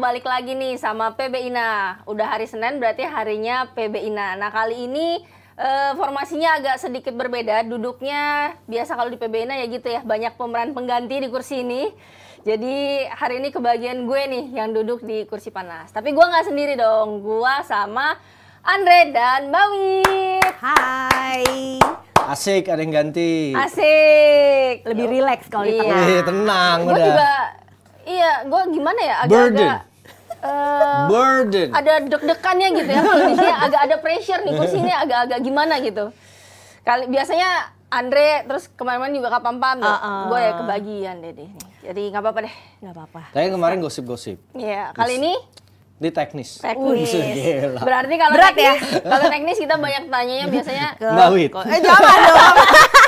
balik lagi nih sama PBINA. Udah hari Senin berarti harinya PBINA. Nah, kali ini e, formasinya agak sedikit berbeda. Duduknya biasa kalau di PBINA ya gitu ya, banyak pemeran pengganti di kursi ini. Jadi hari ini kebagian gue nih yang duduk di kursi panas. Tapi gue nggak sendiri dong, gue sama Andre dan Bawi. Hai. Asik, ada yang ganti. Asik. Lebih rileks kalau iya. di tengah. Iya, tenang. Gue juga Iya, gue gimana ya? Agak-agak Uh, burden ada deg-degannya gitu ya kondisinya agak ada pressure nih Kursinya agak-agak gimana gitu kali biasanya Andre terus kemarin-kemarin juga kapan pam uh, uh. gue ya kebagian deh deh jadi nggak apa-apa deh nggak apa-apa tapi kemarin gosip-gosip iya -gosip. kali ini di teknis. Teknis. Berarti kalau Berat teknis, ya? kalau teknis kita banyak tanya ya biasanya ke Mbak Eh jangan dong.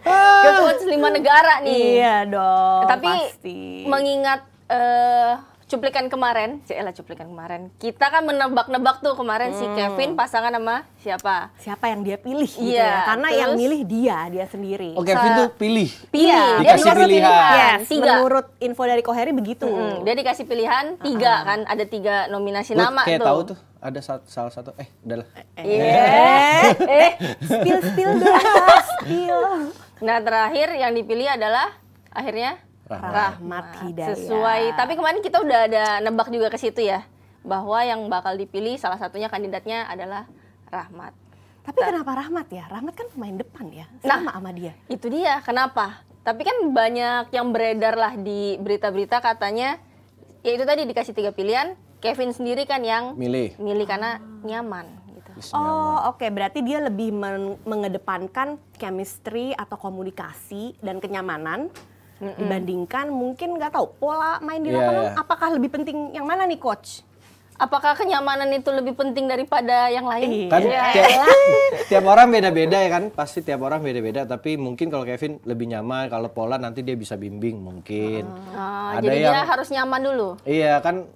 ke buat lima negara nih. Iya dong. Tapi pasti. mengingat uh, cuplikan kemarin, ya lah cuplikan kemarin. Kita kan menebak-nebak tuh kemarin hmm. si Kevin pasangan sama siapa? Siapa yang dia pilih gitu Iya. gitu ya. Karena terus, yang milih dia, dia sendiri. Oh, Kevin tuh pilih. Pilih, iya, Dia dikasih dia pilihan. Yes, tiga. menurut info dari Koheri begitu. -hmm. Dia dikasih pilihan tiga uh ah. -huh. kan, ada tiga nominasi Lut, nama kayak tuh. tahu tuh ada salah satu eh adalah eh, eh. yeah. eh spill spill dong spill nah terakhir yang dipilih adalah akhirnya rahmat, rahmat nah, hidayah sesuai tapi kemarin kita udah ada nebak juga ke situ ya bahwa yang bakal dipilih salah satunya kandidatnya adalah rahmat tapi Ta nah. kenapa rahmat ya rahmat kan pemain depan ya nah, sama nah, sama dia itu dia kenapa tapi kan banyak yang beredar lah di berita-berita katanya ya itu tadi dikasih tiga pilihan Kevin sendiri kan yang milih milih karena nyaman gitu. Oh, oke. Okay. Berarti dia lebih men mengedepankan chemistry atau komunikasi dan kenyamanan mm -mm. dibandingkan mungkin nggak tahu pola main di yeah, lapangan. Yeah. Apakah lebih penting yang mana nih, coach? Apakah kenyamanan itu lebih penting daripada yang lain? Iya. Kan yeah. tiap, tiap orang beda-beda ya kan, pasti tiap orang beda-beda. Tapi mungkin kalau Kevin lebih nyaman, kalau pola nanti dia bisa bimbing mungkin. Oh, Ada jadi yang, dia harus nyaman dulu. Iya kan,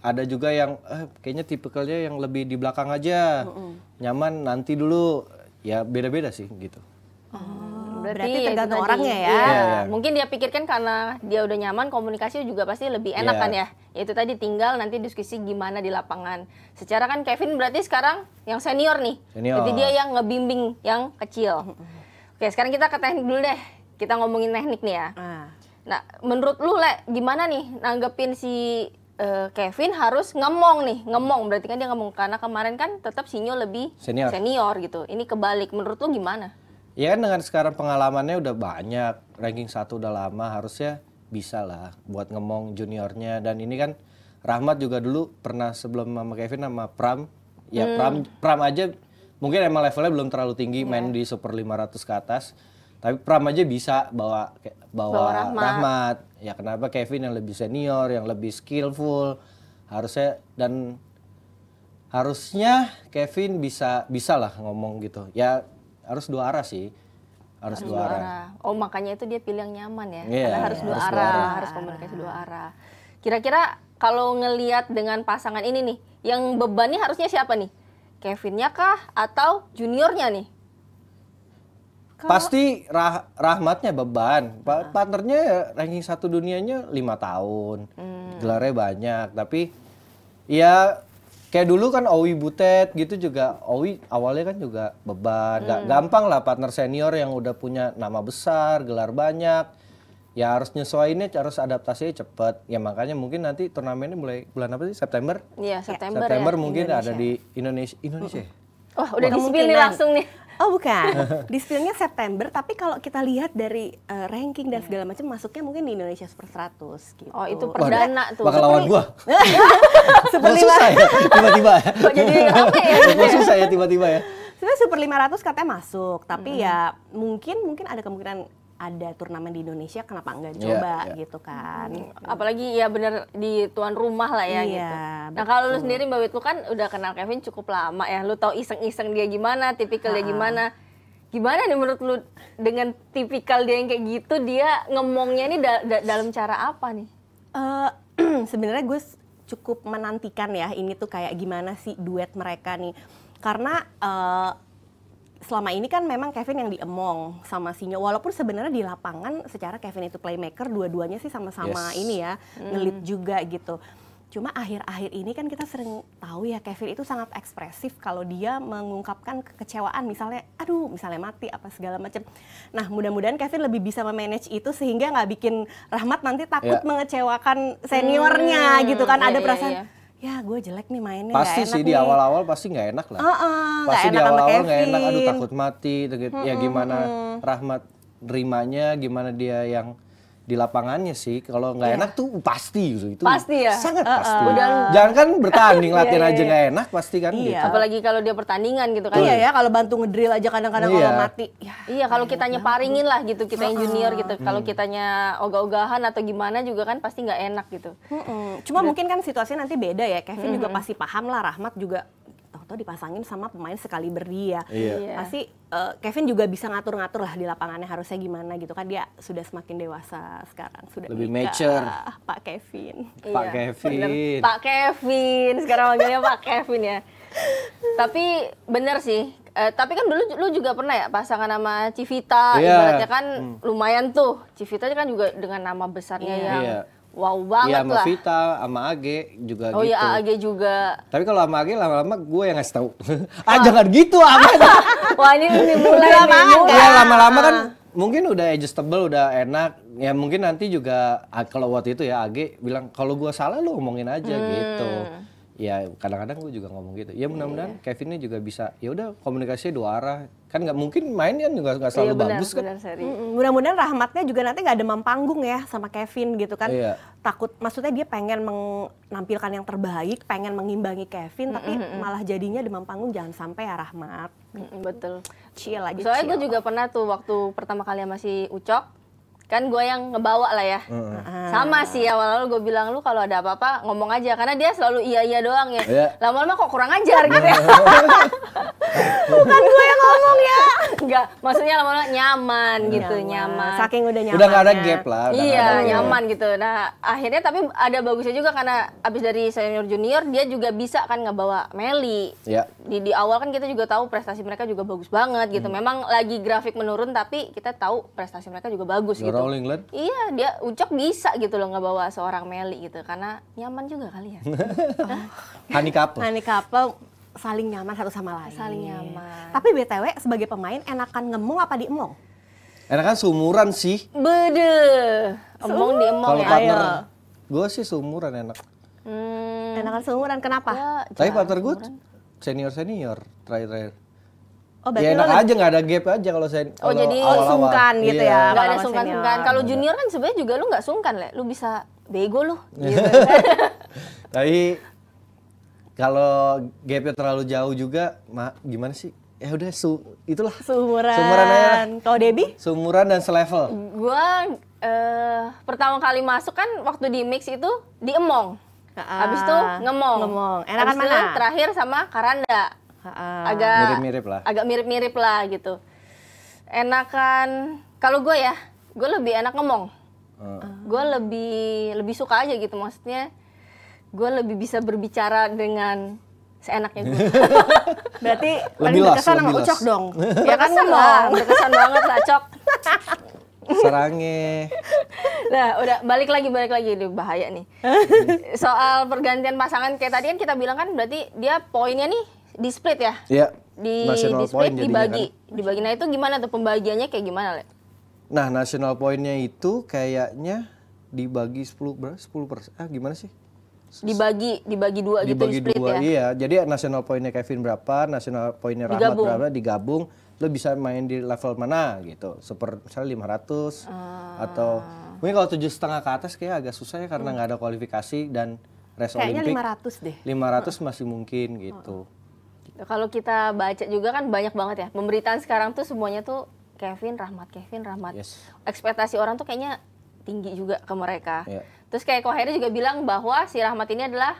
ada juga yang eh, kayaknya tipikalnya yang lebih di belakang aja mm nyaman nanti dulu ya beda-beda sih gitu oh, hmm, berarti, berarti tergantung orangnya ya. Ya, ya mungkin dia pikirkan karena dia udah nyaman komunikasi juga pasti lebih enak iya. kan ya. kan ya itu tadi tinggal nanti diskusi gimana di lapangan secara kan Kevin berarti sekarang yang senior nih senior. jadi dia yang ngebimbing yang kecil oke sekarang kita ke teknik dulu deh kita ngomongin teknik nih ya ah. nah menurut lu le gimana nih nanggepin si uh, Kevin harus ngemong nih, ngemong berarti kan dia ngemong karena kemarin kan tetap Sinyo lebih senior. senior gitu. Ini kebalik menurut lu gimana? Iya kan dengan sekarang pengalamannya udah banyak, ranking satu udah lama harusnya bisa lah buat ngemong juniornya dan ini kan Rahmat juga dulu pernah sebelum sama Kevin sama Pram ya hmm. Pram Pram aja mungkin emang levelnya belum terlalu tinggi yeah. main iya. di super 500 ke atas tapi Pram aja bisa bawa bawa, bawa rahmat. rahmat ya kenapa Kevin yang lebih senior yang lebih skillful harusnya dan harusnya Kevin bisa bisa lah ngomong gitu ya harus dua arah sih harus, harus dua, dua arah. oh makanya itu dia pilih yang nyaman ya yeah, karena harus, dua, harus arah, dua arah harus komunikasi dua arah kira-kira kalau ngelihat dengan pasangan ini nih yang bebannya harusnya siapa nih Kevinnya kah atau juniornya nih Kalo... Pasti rah rahmatnya beban. Pa iya. partnernya ya, ranking satu dunianya lima tahun. Hmm. Gelarnya banyak, tapi ya kayak dulu kan Owi Butet gitu juga Owi awalnya kan juga beban. Hmm. gampang lah partner senior yang udah punya nama besar, gelar banyak. Ya harus nyesuaiinnya, harus adaptasinya cepet. Ya makanya mungkin nanti turnamennya mulai bulan apa sih? September? Iya, September. Iya, September ya, mungkin Indonesia. ada di Indonesia. Indonesia. Ya? Wah, udah ngumpil nih langsung nih. Oh bukan, spillnya September. Tapi kalau kita lihat dari uh, ranking dan segala macam, masuknya mungkin di Indonesia Super 100 gitu. Oh itu perdana tuh. Bakal lawan gua. Seperti susah ya tiba-tiba. Kok jadi apa ya? susah ya tiba-tiba ya. Sebenarnya Super 500 katanya masuk, tapi hmm. ya mungkin mungkin ada kemungkinan ada turnamen di Indonesia kenapa enggak iya, coba yeah, yeah. gitu kan hmm. apalagi ya benar di tuan rumah lah ya yeah, gitu nah kalau lu sendiri mbak Wit lu kan udah kenal Kevin cukup lama ya lu tahu iseng-iseng dia gimana tipikal dia gimana gimana nih menurut lu dengan tipikal dia yang kayak gitu dia ngomongnya ini da da dalam cara apa nih uh, sebenarnya gue cukup menantikan ya ini tuh kayak gimana sih duet mereka nih karena uh, selama ini kan memang Kevin yang diemong sama Sinyo walaupun sebenarnya di lapangan secara Kevin itu playmaker dua-duanya sih sama-sama yes. ini ya hmm. ngelit juga gitu cuma akhir-akhir ini kan kita sering tahu ya Kevin itu sangat ekspresif kalau dia mengungkapkan kekecewaan misalnya aduh misalnya mati apa segala macam nah mudah-mudahan Kevin lebih bisa memanage itu sehingga nggak bikin Rahmat nanti takut yeah. mengecewakan seniornya hmm, gitu kan yeah, ada iya, iya, perasaan yeah, yeah ya gue jelek nih mainnya pasti enak sih nih. di awal-awal pasti nggak enak lah uh, uh, pasti di awal-awal nggak enak aduh takut mati gitu, ya gimana rahmat rimanya gimana dia yang di lapangannya sih kalau nggak yeah. enak tuh pasti gitu itu pasti ya sangat uh, uh. pasti Udah, jangan kan bertanding iya, latihan yeah, aja iya. nggak yeah. enak pasti kan iya. gitu apalagi kalau dia pertandingan gitu kan iya ya kalau bantu ngedrill aja kadang-kadang iya. kalau mati yeah. iya kalau ya kitanya paringin lah gitu kita yang junior gitu hmm. kalau kitanya ogah-ogahan atau gimana juga kan pasti nggak enak gitu cuma mungkin kan situasinya nanti beda ya Kevin hmm, juga hmm. pasti paham lah Rahmat juga atau dipasangin sama pemain sekali ya. Iya. Pasti uh, Kevin juga bisa ngatur-ngatur lah di lapangannya harusnya gimana gitu kan dia sudah semakin dewasa sekarang sudah lebih nikah. mature. Pak Kevin. Iya. Pak iya. Kevin. Pak Kevin sekarang manggilnya Pak Kevin ya. Tapi bener sih Eh, tapi kan dulu lu juga pernah ya pasangan nama Civita, yeah. ibaratnya kan hmm. lumayan tuh. Civita kan juga dengan nama besarnya yeah. yang yeah wow banget ya, sama lah. Vita, sama Age juga oh, iya, gitu. Oh iya Age juga. Tapi kalau sama Age lama-lama gue yang ngasih tahu. ah oh. jangan gitu apa Wah ini ini mulai iya, lama-lama kan. lama-lama ah. kan mungkin udah adjustable, udah enak. Ya mungkin nanti juga ah, kalau waktu itu ya Age bilang kalau gue salah lu ngomongin aja hmm. gitu ya kadang-kadang gue juga ngomong gitu ya mudah-mudahan yeah. Kevinnya juga bisa ya udah komunikasinya dua arah kan nggak mungkin main kan juga nggak selalu iya, benar, bagus kan mm mudah-mudahan rahmatnya juga nanti nggak demam panggung ya sama Kevin gitu kan iya. takut maksudnya dia pengen menampilkan yang terbaik pengen mengimbangi Kevin mm-hmm. tapi malah jadinya demam panggung jangan sampai ya rahmat mm-hmm, betul chill aja soalnya gue juga pernah tuh waktu pertama kali masih Ucok kan gue yang ngebawa lah ya Uh -huh. Ah. sama sih awal-awal gue bilang lu kalau ada apa-apa ngomong aja karena dia selalu iya iya doang ya lama iya. lama-lama kok kurang ajar gitu ya bukan gue yang ngomong ya enggak maksudnya lama-lama nyaman iya. gitu nyaman. nyaman saking udah nyaman udah gak ya. iya, ada gap lah iya ada nyaman ya. gitu nah akhirnya tapi ada bagusnya juga karena abis dari senior junior dia juga bisa kan ngebawa Meli yeah. di di awal kan kita juga tahu prestasi mereka juga bagus banget gitu Hmm. memang lagi grafik menurun tapi kita tahu prestasi mereka juga bagus gitu Gitu. Rolling led. Iya, dia Ucok bisa gitu loh nggak bawa seorang Meli gitu karena nyaman juga kali ya. Honey couple. Honey couple saling nyaman satu sama lain. Saling nyaman. Tapi BTW sebagai pemain enakan ngemong apa diemong? Enakan sumuran sih. Bede. Emong di emong Kalau ya. partner gue sih sumuran enak. Hmm. Enakan sumuran kenapa? Ya, Tapi partner gue senior-senior terakhir-terakhir. Oh, ya enak aja nggak ada gap aja kalau saya Oh, jadi awal iya. -awal. sungkan gitu iya. ya. Nggak ada sungkan-sungkan. Kalau junior kan sebenarnya juga lu nggak sungkan, lah, Lu bisa bego lu iya, gitu. Tapi kalau gapnya terlalu jauh juga, ma, gimana sih? Ya udah su itulah. sumuran. Sumuran aja. Kau Debbie? Seumuran dan selevel. Gua uh, pertama kali masuk kan waktu di mix itu di Emong. Ah. Habis itu ngemong. Ngemong. Enakan mana? terakhir sama Karanda uh, agak mirip-mirip lah agak mirip-mirip lah gitu enakan kalau gue ya gue lebih enak ngomong uh. gue lebih lebih suka aja gitu maksudnya gue lebih bisa berbicara dengan seenaknya gue. Berarti lebih paling berkesan sama Ucok dong. ya iya kan ngomong, berkesan banget lah Cok. Serangi. Nah, udah balik lagi balik lagi deh bahaya nih. Soal pergantian pasangan kayak tadi kan kita bilang kan berarti dia poinnya nih di split ya? Iya. Di, national di split point dibagi, kan? dibagi. Nah itu gimana tuh pembagiannya kayak gimana, Le? Nah, national pointnya itu kayaknya dibagi 10 berapa? 10 persen. Ah, gimana sih? Dibagi, dibagi dua dibagi gitu di split dua, ya? Iya, jadi eh, national pointnya Kevin berapa, national pointnya Rahmat digabung. berapa, digabung. Lo bisa main di level mana gitu. super misalnya 500 ratus ah. atau... Mungkin kalau tujuh setengah ke atas kayak agak susah ya karena hmm. nggak hmm. ada kualifikasi dan res Kayaknya Olympic. Kayaknya 500 deh. 500 masih mungkin gitu. Oh. Gitu. Kalau kita baca juga kan banyak banget ya pemberitaan sekarang tuh semuanya tuh Kevin Rahmat Kevin Rahmat. Yes. Ekspektasi orang tuh kayaknya tinggi juga ke mereka. Yeah. Terus kayak Koheri juga bilang bahwa si Rahmat ini adalah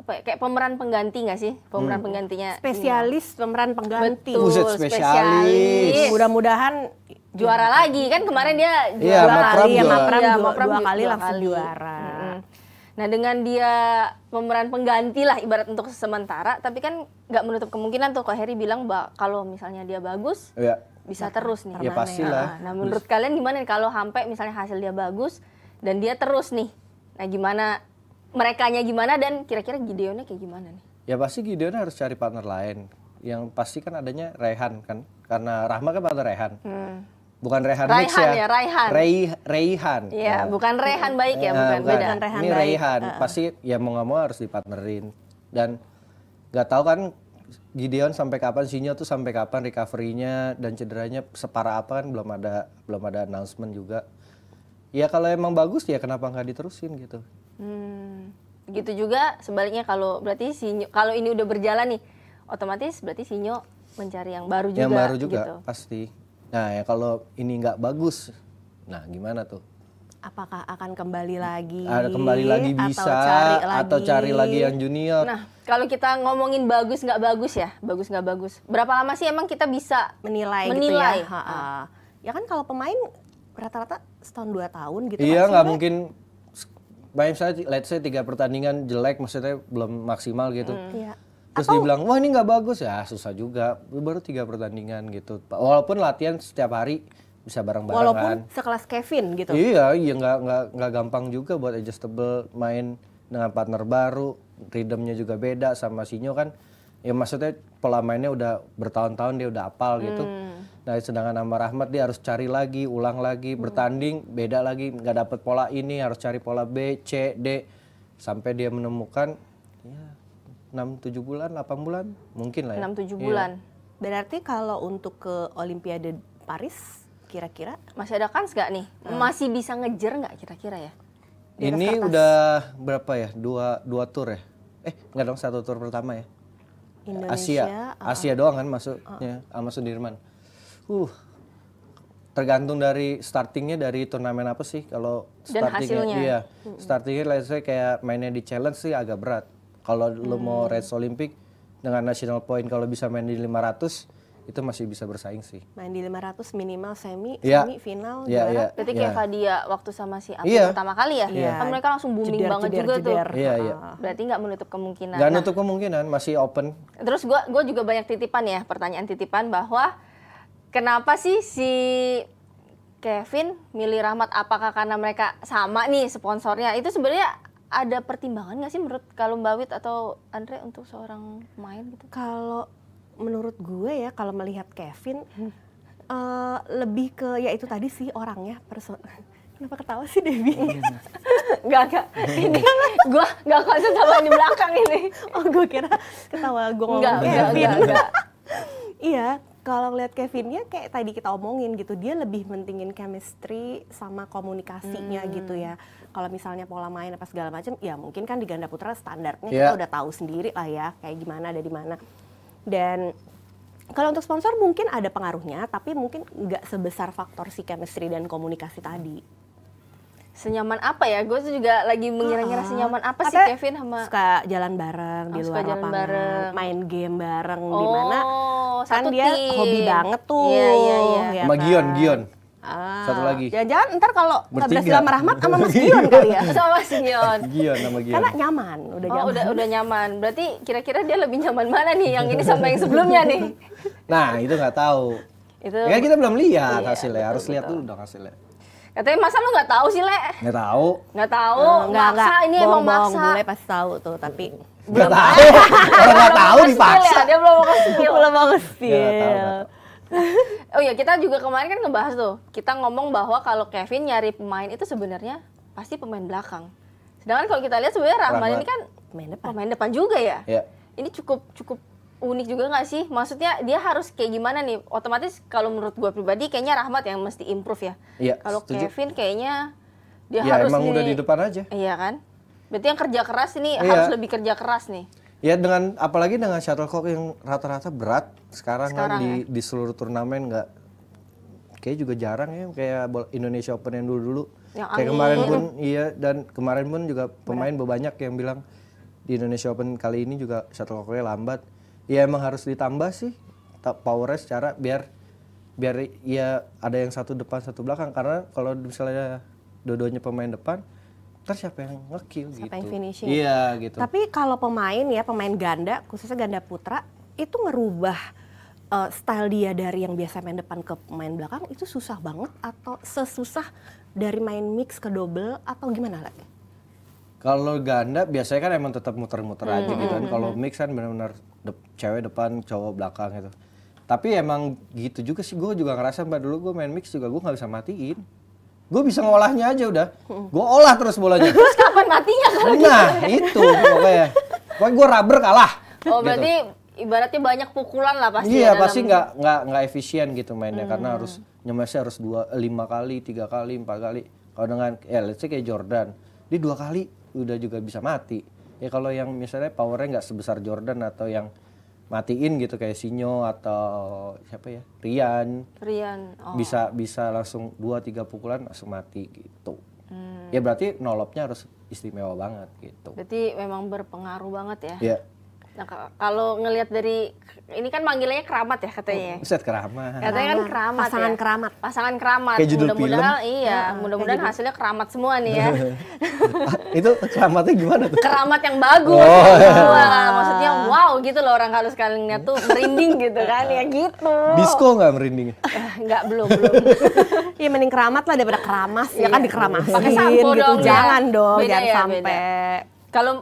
apa ya, kayak pemeran pengganti nggak sih? Pemeran hmm. penggantinya. Spesialis ya. pemeran pengganti. Betul, spesialis. Mudah-mudahan juara lagi kan kemarin dia iya, juara yeah, kali ya dua, dua, dua, dua kali langsung juara. Nah dengan dia pemeran pengganti lah ibarat untuk sementara, tapi kan nggak menutup kemungkinan tuh kok Harry bilang kalau misalnya dia bagus ya. bisa terus nih. Ya nah, pastilah. Nah, nah menurut Terus. kalian gimana kalau sampai misalnya hasil dia bagus dan dia terus nih, nah gimana merekanya gimana dan kira-kira Gideonnya kayak gimana nih? Ya pasti Gideon harus cari partner lain. Yang pasti kan adanya Rehan kan, karena Rahma kan partner Rehan. Hmm bukan Rehan Raihan Mix ya. ya Raihan. Rai, Raihan. Iya, nah. bukan Rehan baik ya, nah, bukan, bukan. Rehan ini baik. Raihan, uh. pasti ya mau nggak mau harus dipartnerin. Dan nggak tahu kan Gideon sampai kapan Sinyo tuh sampai kapan recovery-nya dan cederanya separah apa kan belum ada belum ada announcement juga. Ya kalau emang bagus ya kenapa nggak diterusin gitu. Hmm. Gitu juga sebaliknya kalau berarti Sinyo kalau ini udah berjalan nih otomatis berarti Sinyo mencari yang baru juga. Yang baru juga gitu. pasti. Nah ya kalau ini nggak bagus, nah gimana tuh? Apakah akan kembali lagi? Ada kembali lagi bisa atau cari lagi, atau cari lagi yang junior. Nah kalau kita ngomongin bagus nggak bagus ya, bagus nggak bagus. Berapa lama sih emang kita bisa menilai? Menilai. Gitu ya? Ha -ha. ya kan kalau pemain rata-rata setahun dua tahun gitu. Iya nggak mungkin Bayang saya let's say tiga pertandingan jelek maksudnya belum maksimal gitu. Hmm. Iya terus Atau... dibilang wah ini nggak bagus ya susah juga baru tiga pertandingan gitu walaupun latihan setiap hari bisa bareng bareng walaupun sekelas Kevin gitu iya iya nggak nggak nggak gampang juga buat adjustable main dengan partner baru rhythmnya juga beda sama Sinyo kan ya maksudnya pola mainnya udah bertahun-tahun dia udah apal gitu. Hmm. Nah sedangkan nama Rahmat dia harus cari lagi, ulang lagi, hmm. bertanding beda lagi, nggak dapet pola ini harus cari pola B, C, D sampai dia menemukan 6 7 bulan, 8 bulan, mungkin lah ya. 6 7 iya. bulan. Iya. Berarti kalau untuk ke Olimpiade Paris kira-kira masih ada kans gak nih? Hmm. Masih bisa ngejar nggak kira-kira ya? Di Ini udah berapa ya? Dua dua tour ya? Eh, nggak dong satu tour pertama ya. Indonesia, Asia, uh, Asia doang kan masuknya uh, ah. sama Sudirman. Uh, tergantung dari startingnya dari turnamen apa sih kalau startingnya dia ya, iya. hmm. startingnya saya kayak mainnya di challenge sih agak berat kalau hmm. lo mau race Olympic dengan national point kalau bisa main di 500 itu masih bisa bersaing sih. Main di 500 minimal semi, yeah. Iya. final yeah, juara. Yeah, Berarti yeah. kayak iya. Fadia waktu sama si Apple yeah. pertama kali ya. Yeah. Kan mereka langsung booming jeder, banget jeder, juga jeder. tuh. Yeah, iya, yeah. Berarti nggak menutup kemungkinan. Nggak menutup nah, kemungkinan, masih open. Terus gua gua juga banyak titipan ya, pertanyaan titipan bahwa kenapa sih si Kevin milih Rahmat apakah karena mereka sama nih sponsornya? Itu sebenarnya ada pertimbangan nggak sih menurut kalau Mbak Wit atau Andre untuk seorang pemain gitu? Kalau menurut gue ya kalau melihat Kevin hmm. uh, lebih ke ya itu tadi sih orangnya person kenapa ketawa sih Debbie? Iya, iya. Gak gak Ini gue gak konsen sama di belakang ini. Oh, gue kira ketawa gue ngomong Kevin. Iya, kalau ngeliat Kevinnya kayak tadi kita omongin gitu dia lebih mentingin chemistry sama komunikasinya hmm. gitu ya kalau misalnya pola main apa segala macam ya mungkin kan di ganda putra standarnya yeah. kita udah tahu sendiri lah ya kayak gimana ada di mana dan kalau untuk sponsor mungkin ada pengaruhnya tapi mungkin nggak sebesar faktor si chemistry dan komunikasi tadi senyaman apa ya? Gue tuh juga lagi mengira-ngira senyaman apa sih apa? Kevin sama suka jalan bareng oh, di luar suka lapangan, bareng. main game bareng oh, di mana oh, kan dia tim. hobi banget tuh. Iya iya iya. Ya sama kan? Gion, Gion. Ah. Satu lagi. Jangan-jangan ntar kalau Gion sama Rahmat sama Mas Gion kali ya. Sama Mas Gion. Gion sama Gion. Karena nyaman, udah oh, udah udah nyaman. Berarti kira-kira dia lebih nyaman mana nih? Yang ini sama yang sebelumnya nih? nah, itu nggak tahu. Itu. Ya kita belum lihat iya, hasilnya. Harus betul. lihat dulu dong hasilnya. Katanya masa lu nggak tahu sih, Le? Nggak tahu. Nggak tahu. Eh, nggak maksa, ini emang maksa. Bohong, mulai pas tahu tuh, tapi nggak tahu. Kalau nggak tahu dipaksa. dia belum mau spill. belum mau spill. Oh ya, kita juga kemarin kan ngebahas tuh. Kita ngomong bahwa kalau Kevin nyari pemain itu sebenarnya pasti pemain belakang. Sedangkan kalau kita lihat sebenarnya Rahman, ini kan pemain depan. pemain depan juga ya. ya. Ini cukup cukup unik juga nggak sih? Maksudnya dia harus kayak gimana nih? Otomatis kalau menurut gue pribadi kayaknya Rahmat yang mesti improve ya. Iya. Kalau Kevin kayaknya dia ya, harus emang udah di depan aja. Iya kan? Berarti yang kerja keras ini iya. harus lebih kerja keras nih. Ya dengan apalagi dengan shuttlecock yang rata-rata berat sekarang, kan sekarang kan di ya? di seluruh turnamen nggak kayak juga jarang ya kayak Indonesia Open yang dulu-dulu. Kayak kemarin pun iya dan kemarin pun juga pemain banyak yang bilang di Indonesia Open kali ini juga shuttlecocknya lambat ya emang harus ditambah sih powernya secara biar biar ya ada yang satu depan satu belakang karena kalau misalnya dodonya pemain depan ntar siapa yang ngekill gitu. Siapa yang finishing. Iya gitu. Tapi kalau pemain ya pemain ganda khususnya ganda putra itu ngerubah uh, style dia dari yang biasa main depan ke main belakang itu susah banget atau sesusah dari main mix ke double atau gimana lagi? Kalau ganda biasanya kan emang tetap muter-muter hmm, aja gitu kan. Hmm, kalau hmm, hmm. mix kan benar-benar de cewek depan cowok belakang gitu tapi emang gitu juga sih gue juga ngerasa mbak dulu gue main mix juga gue nggak bisa matiin gue bisa ngolahnya aja udah hmm. gue olah terus bolanya terus kapan matinya kalau gitu? nah gitu? itu pokoknya pokoknya gue rubber kalah oh gitu. berarti ibaratnya banyak pukulan lah pasti iya ya pasti nggak nggak nggak efisien gitu mainnya hmm. karena harus nyemesnya harus dua lima kali tiga kali empat kali kalau dengan ya let's say kayak Jordan dia dua kali udah juga bisa mati ya kalau yang misalnya powernya nggak sebesar Jordan atau yang matiin gitu kayak Sinyo atau siapa ya Rian Rian oh. bisa bisa langsung dua tiga pukulan langsung mati gitu hmm. ya berarti nolopnya harus istimewa banget gitu berarti memang berpengaruh banget ya, ya Nah, kalau ngelihat dari ini kan manggilnya keramat ya katanya. Ya? Set keramat. Katanya kan keramat. Ya. Pasangan ya. keramat. Pasangan keramat. Kayak judul mudah iya, mudah-mudahan hasilnya gitu. keramat semua nih ya. itu keramatnya gimana tuh? Keramat yang bagus. Oh, ya. Wah, maksudnya wow gitu loh orang kalau sekali ngeliat tuh merinding gitu kan ya gitu. Disco nggak merinding? Eh, nggak belum belum. Iya mending keramat lah daripada keramas ya kan iya. dikeramasin. Pakai sampo gitu. dong. Ya. Jangan ya. dong, beda jangan ya, sampai. Kalau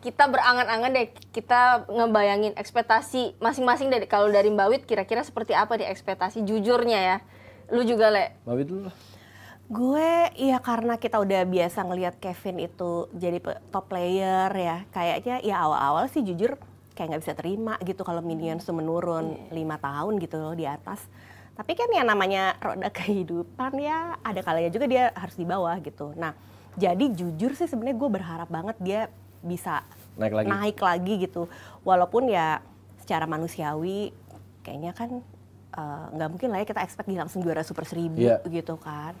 kita berangan-angan deh kita ngebayangin ekspektasi masing-masing dari kalau dari Mbak Wit kira-kira seperti apa di ekspektasi jujurnya ya. Lu juga, Le. Mbak Wit dulu. Gue ya karena kita udah biasa ngelihat Kevin itu jadi top player ya. Kayaknya ya awal-awal sih jujur kayak nggak bisa terima gitu kalau Minions hmm. tuh menurun iya. lima tahun gitu loh di atas. Tapi kan ya namanya roda kehidupan ya ada kalanya juga dia harus di bawah gitu. Nah, jadi jujur sih sebenarnya gue berharap banget dia bisa naik lagi. naik lagi gitu. Walaupun ya secara manusiawi kayaknya kan eh, nggak uh, mungkin lah ya kita expect di langsung juara Super seribu yeah. gitu kan.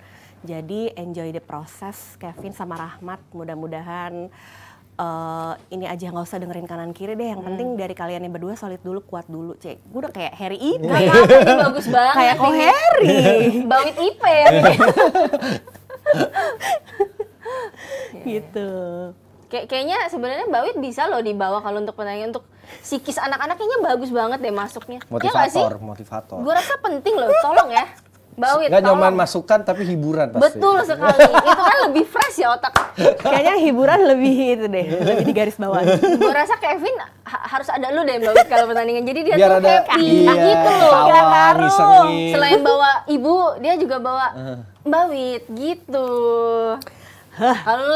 Jadi enjoy the process Kevin sama Rahmat mudah-mudahan uh, ini aja nggak usah dengerin kanan kiri deh. Yang hmm. penting dari kalian yang berdua solid dulu, kuat dulu, cek. Gue udah kayak Harry Ipe. Iya. Kayak bagus banget. Kayak kok Harry. Bawit Ipe. Ya. Iya. gitu. Kay kayaknya sebenarnya Mbak Wit bisa loh dibawa kalau untuk pertandingan untuk sikis anak-anak kayaknya bagus banget deh masuknya. Ya motivator, ya motivator. Gue rasa penting loh, tolong ya. bawit. Gak nyaman masukan tapi hiburan pasti. Betul sekali. itu kan lebih fresh ya otak. Kayaknya hiburan lebih itu deh, lebih di garis bawah. Gue rasa Kevin ha harus ada lu deh Mbak Wit kalau pertandingan. Jadi dia Biar tuh ada, happy iya, gitu loh. Gak ngaruh. Selain bawa ibu, dia juga bawa Mbak Wit gitu. Kalau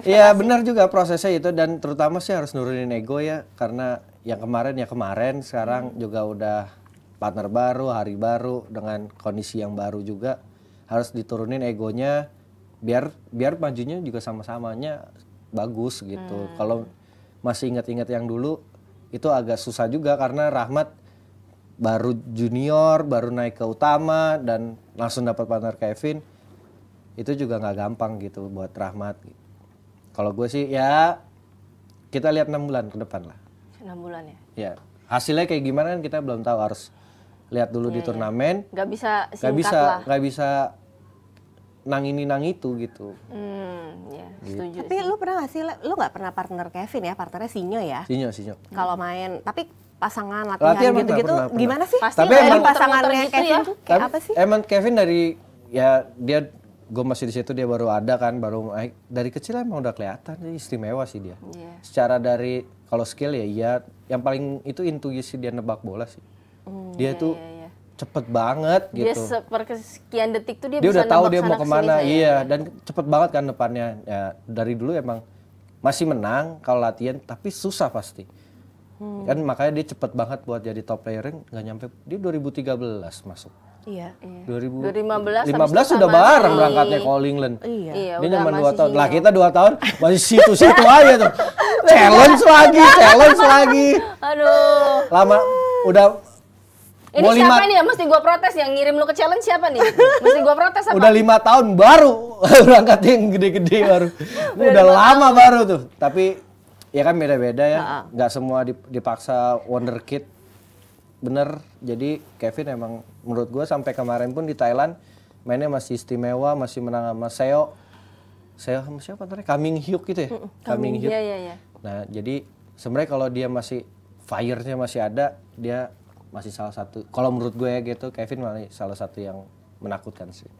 Iya benar juga prosesnya itu dan terutama sih harus nurunin ego ya karena yang kemarin ya kemarin sekarang hmm. juga udah partner baru hari baru dengan kondisi yang baru juga harus diturunin egonya biar biar majunya juga sama-samanya bagus gitu hmm. kalau masih ingat-ingat yang dulu itu agak susah juga karena Rahmat baru junior baru naik ke utama dan langsung dapat partner Kevin itu juga nggak gampang gitu buat Rahmat gitu. Kalau gue sih ya kita lihat enam bulan ke depan lah. Enam bulan ya? Ya. Hasilnya kayak gimana kan kita belum tahu harus lihat dulu ya, di ya. turnamen. Gak bisa singkat gak bisa, lah. Gak bisa nang ini nang itu gitu. Hmm, ya, gitu. setuju. Tapi sih. lu pernah gak sih, lu gak pernah partner Kevin ya, partnernya Sinyo ya? Sinyo, Sinyo. Kalau main, tapi pasangan latihan, latihan gitu-gitu gimana sih? Pasti tapi emang pasangannya gitu ya. Kevin ya? tuh kayak tapi, apa sih? Emang Kevin dari ya dia gue masih di situ dia baru ada kan baru dari kecil emang udah kelihatan jadi istimewa sih dia yeah. secara dari kalau skill ya iya yang paling itu intuisi dia nebak bola sih mm, dia yeah, tuh yeah, yeah. cepet banget dia gitu dia detik tuh dia, dia bisa udah tahu dia mau kemana ya? iya ya. dan cepet banget kan depannya ya, dari dulu emang masih menang kalau latihan tapi susah pasti hmm. kan makanya dia cepet banget buat jadi top player nggak nyampe dia 2013 masuk Iya. ribu 2015 15 sudah bareng berangkatnya ke All England. Iya. Ini iya, Dia cuma 2 tahun. Lah kita 2 tahun masih situ-situ aja tuh. challenge lagi, challenge lagi. Aduh. Lama udah ini siapa lima... nih ya? Mesti gue protes yang ngirim lu ke challenge siapa nih? Mesti gue protes apa? Udah lima tahun baru berangkat yang gede-gede baru. udah, udah lama tahun. baru tuh. Tapi ya kan beda-beda ya. Nggak semua dipaksa wonder kid bener jadi Kevin emang menurut gue sampai kemarin pun di Thailand mainnya masih istimewa masih menang sama Seo Seo sama siapa tadi Kaming Hyuk gitu ya Kaming Hyuk iya, iya, iya. nah jadi sebenarnya kalau dia masih fire-nya masih ada dia masih salah satu kalau menurut gue ya gitu Kevin malah salah satu yang menakutkan sih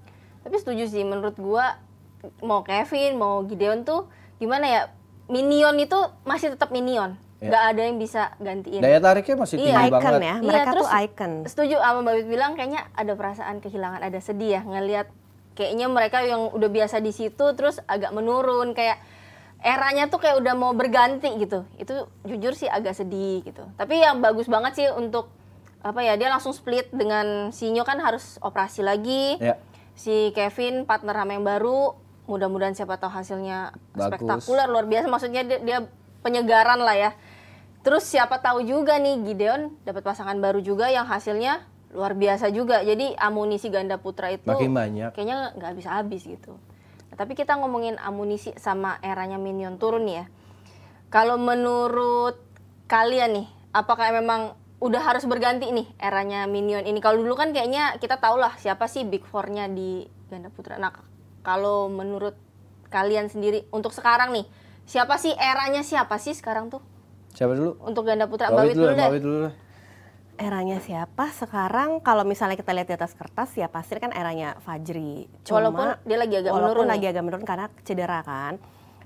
tapi setuju sih menurut gue mau Kevin mau Gideon tuh gimana ya minion itu masih tetap minion Iya. nggak ada yang bisa gantiin. Daya tariknya masih iya, tinggi iya, icon banget. ya, iya, mereka iya, tuh icon. Setuju sama Mbak Bibi bilang kayaknya ada perasaan kehilangan, ada sedih ya ngelihat kayaknya mereka yang udah biasa di situ terus agak menurun kayak eranya tuh kayak udah mau berganti gitu. Itu jujur sih agak sedih gitu. Tapi yang bagus banget sih untuk apa ya dia langsung split dengan Sinyo kan harus operasi lagi. Ya. Si Kevin partner sama yang baru mudah-mudahan siapa tahu hasilnya Bagus. spektakuler luar biasa maksudnya dia, dia penyegaran lah ya Terus siapa tahu juga nih Gideon dapat pasangan baru juga yang hasilnya luar biasa juga. Jadi amunisi ganda putra itu Makin banyak. kayaknya nggak habis-habis gitu. Nah, tapi kita ngomongin amunisi sama eranya Minion turun ya. Kalau menurut kalian nih, apakah memang udah harus berganti nih eranya Minion ini? Kalau dulu kan kayaknya kita tau lah siapa sih Big Four-nya di ganda putra. Nah, kalau menurut kalian sendiri untuk sekarang nih, siapa sih eranya siapa sih sekarang tuh? Siapa dulu? Untuk ganda putra Mbak Bawit dulu, dulu deh. dulu deh. Eranya siapa? Sekarang kalau misalnya kita lihat di atas kertas ya pasti kan eranya Fajri. Cuma, walaupun dia lagi agak walaupun menurun. Ya? lagi agak menurun karena cedera kan.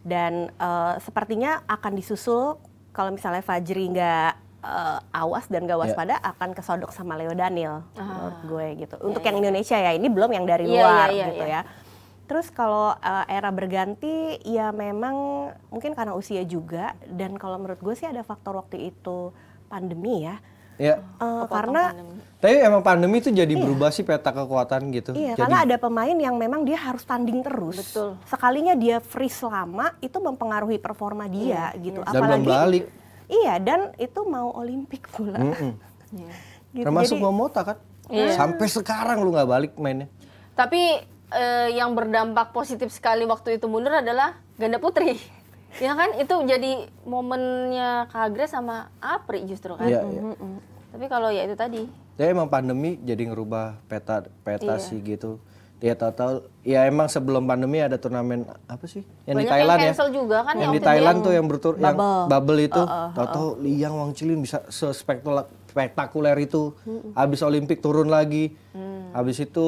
Dan uh, sepertinya akan disusul kalau misalnya Fajri nggak uh, awas dan gak ya. waspada yeah. akan kesodok sama Leo Daniel ah. menurut gue gitu. Untuk yeah, yang yeah. Iya. Indonesia ya, ini belum yang dari yeah, iya, luar yeah, yeah, gitu yeah. ya. Terus kalau uh, era berganti ya memang mungkin karena usia juga dan kalau menurut gue sih ada faktor waktu itu pandemi ya. Ya. Uh, karena pandemi. tapi emang pandemi itu jadi iya. berubah sih peta kekuatan gitu. Iya, jadi, karena ada pemain yang memang dia harus tanding terus. Betul. Sekalinya dia freeze lama itu mempengaruhi performa iya, dia iya, gitu. Iya. Dan Apalagi balik. Iya, dan itu mau olimpik pula. Mm -mm. gitu, Termasuk jadi, Momota kan? Iya. Sampai sekarang lu nggak balik mainnya. Tapi eh, yang berdampak positif sekali waktu itu mundur adalah ganda putri. ya kan itu jadi momennya Kagre sama Apri justru kan. Ya, mm -hmm. Tapi kalau ya itu tadi. Ya emang pandemi jadi ngerubah peta peta iya. sih gitu. Ya tahu ya emang sebelum pandemi ada turnamen apa sih? Yang Banyak di Thailand yang cancel ya. juga kan yang, di Thailand yang tuh yang berturut bubble. yang bubble itu uh, uh, tahu-tahu uh. Liang Wang Cilin bisa spektakuler itu. Habis Olimpik turun lagi. Mm. Habis uh. itu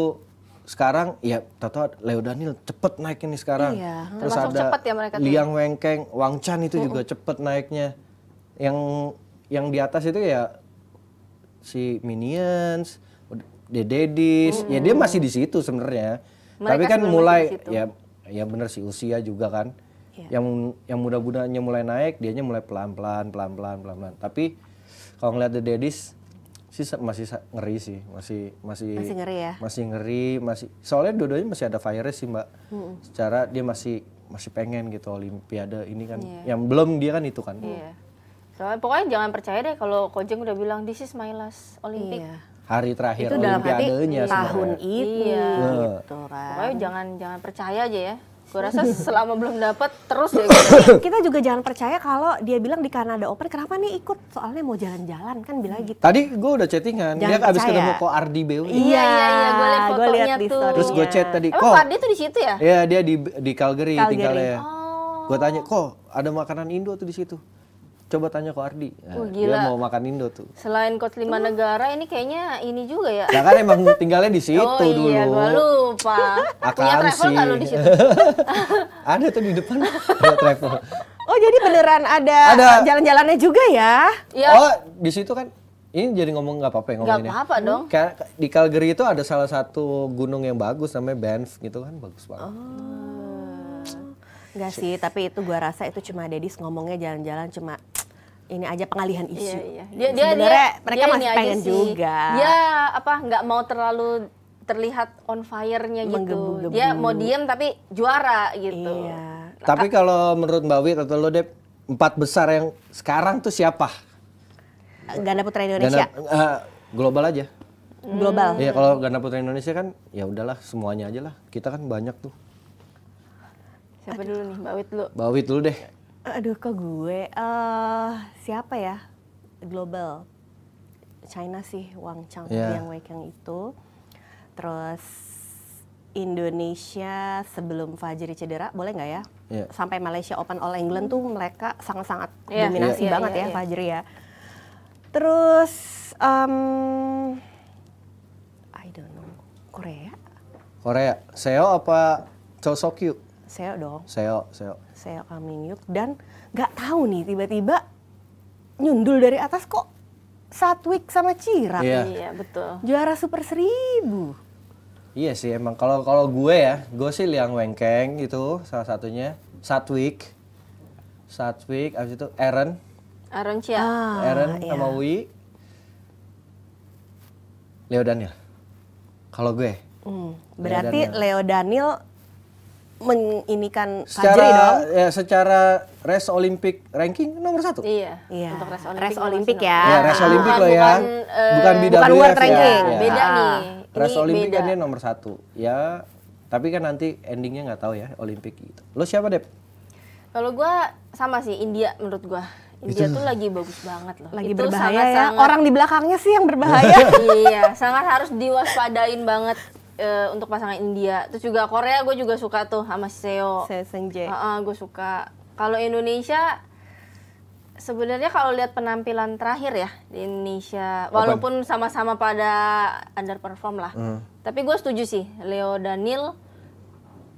sekarang ya Toto Leo Daniel cepet naik ini sekarang. Iya, terus ada ya, ya Liang Wengkeng, Wang Chan itu juga -mm. juga cepet naiknya. Yang yang di atas itu ya si Minions, The Daddies, mm. ya dia masih di situ sebenarnya. Tapi kan mulai ya ya benar si usia juga kan. Yeah. Yang yang muda-mudanya mulai naik, dianya mulai pelan-pelan, pelan-pelan, pelan-pelan. Tapi kalau ngeliat The Daddies sih masih ngeri sih masih masih masih ngeri ya masih ngeri masih soalnya dua-duanya masih ada fire sih mbak hmm. secara dia masih masih pengen gitu olimpiade ini kan yeah. yang belum dia kan itu kan yeah. soalnya pokoknya jangan percaya deh kalau Kojeng udah bilang this is my last Olympic yeah. hari terakhir itu dalam hati, tahun itu iya, gitu kan. pokoknya jangan jangan percaya aja ya Gue rasa selama belum dapat terus ya. Kita iya. juga jangan percaya kalau dia bilang di Kanada Open kenapa nih ikut soalnya mau jalan-jalan kan bilang gitu. Tadi gue udah chattingan, jangan dia percaya. abis ketemu kok Ardi beu Iya iya iya, iya gue lihat fotonya liat tuh. Terus gue iya. chat tadi, kok Ardi tuh di situ ya? Iya dia di di Calgary, Calgary. tinggalnya. Oh. Gue tanya, kok ada makanan Indo tuh di situ? Coba tanya ke Ardi. Nah, oh, Dia mau makan Indo tuh. Selain coach lima negara ini kayaknya ini juga ya. Ya kan emang tinggalnya di situ oh, iya, dulu. Oh iya, gue lupa. Akan Punya travel kalau di situ. ada tuh di depan ada travel. Oh, jadi beneran ada, ada. jalan-jalannya juga ya? ya? Oh, di situ kan ini jadi ngomong nggak apa-apa ya ngomonginnya. Nggak apa-apa dong. Di Calgary itu ada salah satu gunung yang bagus namanya Banff gitu kan bagus banget. Oh. Enggak sih, tapi itu gua rasa itu cuma Dedis ngomongnya jalan-jalan cuma ini aja pengalihan iya, isu. Iya, iya. Dia, dia, dia, mereka dia masih pengen juga. Ya, apa nggak mau terlalu terlihat on fire-nya gitu. Dia mau diem tapi juara gitu. Iya. tapi nah, kalau menurut Mbak Wit atau lo Dep, empat besar yang sekarang tuh siapa? Ganda Putra Indonesia. Ganda, uh, global aja. Global. Iya, kalau ganda putra Indonesia kan ya udahlah semuanya aja lah. Kita kan banyak tuh. Siapa Aduh. dulu nih, Mbak Wit dulu. Mbak Wit dulu deh. Aduh, ke gue. Uh, siapa ya? Global. China sih, Wang Chang, yeah. yang Kang itu. Terus Indonesia sebelum Fajri cedera, boleh nggak ya? Yeah. Sampai Malaysia Open All England tuh mereka sangat-sangat yeah. Iya, dominasi yeah. banget yeah, yeah, ya yeah. Fajri ya. Terus um, I don't know, Korea. Korea, Seo apa Cho Seo dong. Seo, Seo saya coming yuk dan nggak tahu nih tiba-tiba nyundul dari atas kok Satwik sama Cira. Iya. iya, betul. Juara Super Seribu. Iya sih emang kalau kalau gue ya, gue sih Liang Wengkeng itu salah satunya. Satwik. Satwik abis itu Aaron. Aaron Cia. Ah, Aaron iya. sama Wi. Leo Daniel. Kalau gue. Hmm, berarti Leo Daniel, Leo Daniel meninikan secara, Fajri dong. Ya, secara race Olympic ranking nomor satu. Iya. iya. Untuk race Olympic, race Olympic ya. ya. race Olympic ah, loh ya. bukan BWF eh, bukan world ya. ranking. Ya. Beda ah. nih. Race Ini Olympic beda. kan dia nomor satu. Ya. Tapi kan nanti endingnya nggak tahu ya Olympic gitu. Lo siapa Dep? Kalau gue sama sih India menurut gue. India itu. tuh lagi bagus banget loh. Lagi itu berbahaya sangat, ya. Orang di belakangnya sih yang berbahaya. iya, sangat harus diwaspadain banget uh, untuk pasangan India. Terus juga Korea gue juga suka tuh sama Seo. Seo Senje. Uh, uh, gue suka. Kalau Indonesia sebenarnya kalau lihat penampilan terakhir ya di Indonesia walaupun sama-sama pada underperform lah. mm. Tapi gue setuju sih Leo Daniel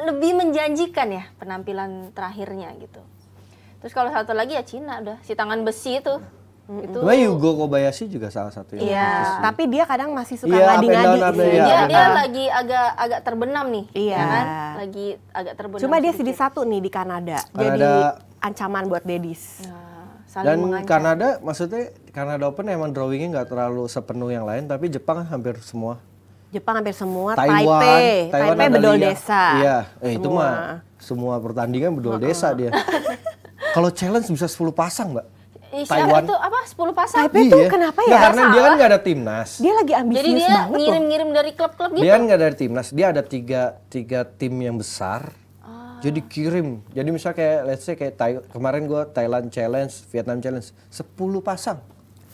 lebih menjanjikan ya penampilan terakhirnya gitu. Terus kalau satu lagi ya Cina udah si tangan besi itu Mm-hmm. Itu Cuma Yugo Kobayashi juga salah satu yang Iya, tapi dia kadang masih suka ya, ngadi-ngadi Dia, dia, lagi agak agak terbenam nih, iya. Ya kan? Lagi agak terbenam. Cuma dia sedih satu nih di Kanada. Kanada jadi ancaman buat Dedis. Ya, dan mengancam. Kanada maksudnya Kanada Open emang drawingnya nggak terlalu sepenuh yang lain tapi Jepang hampir semua Jepang hampir semua, Taiwan, Taipei, Taiwan Taipei bedol desa. Iya, eh, itu mah semua pertandingan bedol desa dia. Kalau challenge bisa 10 pasang, Mbak. Isya Taiwan. itu apa 10 pasang? Taipei iya. tuh kenapa ya? Nah, karena dia kan nggak ada timnas. Dia lagi ambisius Jadi dia ngirim-ngirim dari klub-klub gitu. Dia kan nggak ada timnas. Dia ada tiga, tiga tim yang besar. Ah. Jadi kirim. Jadi misalnya kayak let's say kayak Thai, kemarin gue Thailand Challenge, Vietnam Challenge, 10 pasang.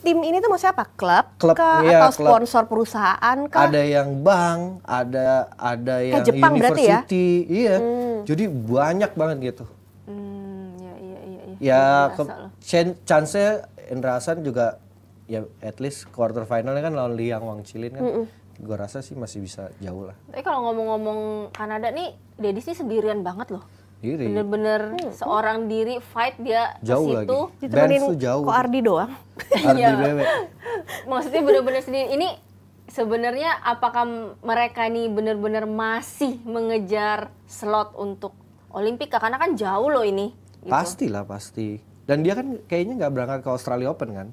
Tim ini tuh maksudnya apa? Klub, klub kah? Iya, atau sponsor perusahaan kah? Ada yang bank, ada ada yang Ke Jepang ya? university. Ya? Iya. Hmm. Jadi banyak banget gitu. Hmm, ya iya iya iya. Ya, ya, ya. ya chance Indra Hasan juga ya at least quarter finalnya kan lawan Liang Wang Cilin kan. Mm -mm. Gue rasa sih masih bisa jauh lah. Tapi kalau ngomong-ngomong Kanada nih, Deddy sih sendirian banget loh. Bener-bener hmm. seorang diri fight dia jauh situ. lagi. Ditemenin jauh. Kok Ardi doang? Ardi iya. Bebe. Maksudnya bener-bener sendiri. Ini sebenarnya apakah mereka ini bener-bener masih mengejar slot untuk Olimpika? Karena kan jauh loh ini. Gitu. Pastilah pasti. Dan dia kan kayaknya nggak berangkat ke Australia Open kan?